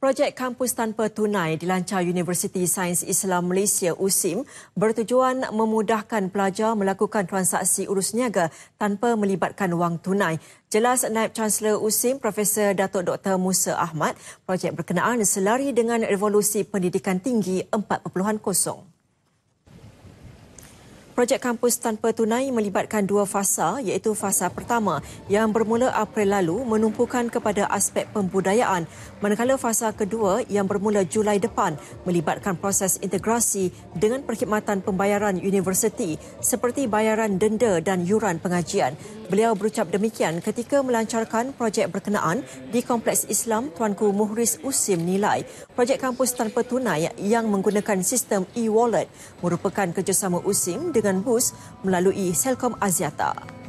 Projek Kampus Tanpa Tunai dilancar Universiti Sains Islam Malaysia USIM bertujuan memudahkan pelajar melakukan transaksi urus niaga tanpa melibatkan wang tunai. Jelas Naib Chancellor USIM Profesor Datuk Dr Musa Ahmad, projek berkenaan selari dengan revolusi pendidikan tinggi 4.0. Projek kampus tanpa tunai melibatkan dua fasa iaitu fasa pertama yang bermula April lalu menumpukan kepada aspek pembudayaan manakala fasa kedua yang bermula Julai depan melibatkan proses integrasi dengan perkhidmatan pembayaran universiti seperti bayaran denda dan yuran pengajian. Beliau berucap demikian ketika melancarkan projek berkenaan di Kompleks Islam Tuanku Muhriz Usim nilai Projek kampus tanpa tunai yang menggunakan sistem e-wallet merupakan kerjasama USIM dengan BUS melalui Selkom Asiata.